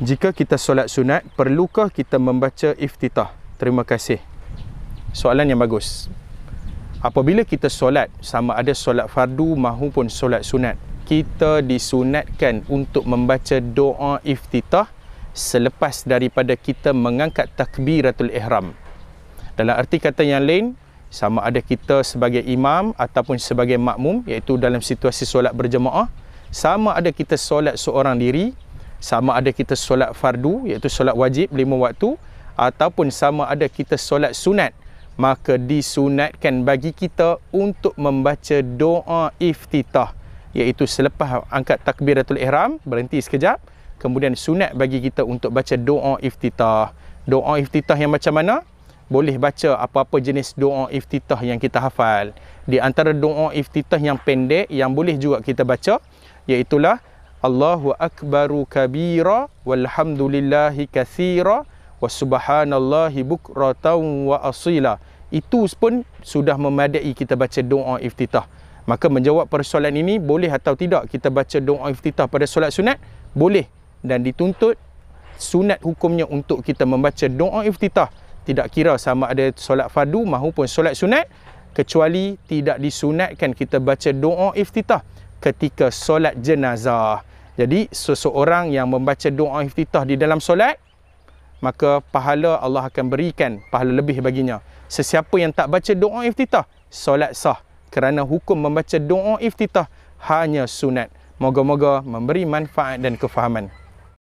jika kita solat sunat, perlukah kita membaca iftitah? Terima kasih. Soalan yang bagus. Apabila kita solat, sama ada solat fardu mahupun solat sunat, kita disunatkan untuk membaca doa iftitah selepas daripada kita mengangkat takbiratul ihram. Dalam arti kata yang lain, sama ada kita sebagai imam ataupun sebagai makmum, iaitu dalam situasi solat berjemaah, sama ada kita solat seorang diri, sama ada kita solat fardu iaitu solat wajib lima waktu ataupun sama ada kita solat sunat maka disunatkan bagi kita untuk membaca doa iftitah iaitu selepas angkat takbiratul ihram berhenti sekejap kemudian sunat bagi kita untuk baca doa iftitah doa iftitah yang macam mana boleh baca apa-apa jenis doa iftitah yang kita hafal di antara doa iftitah yang pendek yang boleh juga kita baca iaitulah Allahu akbaru kabira walhamdulillahi kathira wa subhanallahi bukratan wa asila. Itu pun sudah memadai kita baca doa iftitah. Maka menjawab persoalan ini boleh atau tidak kita baca doa iftitah pada solat sunat? Boleh dan dituntut sunat hukumnya untuk kita membaca doa iftitah. Tidak kira sama ada solat fardu mahupun solat sunat kecuali tidak disunatkan kita baca doa iftitah ketika solat jenazah. Jadi seseorang yang membaca doa iftitah di dalam solat maka pahala Allah akan berikan pahala lebih baginya. Sesiapa yang tak baca doa iftitah, solat sah kerana hukum membaca doa iftitah hanya sunat. Moga-moga memberi manfaat dan kefahaman.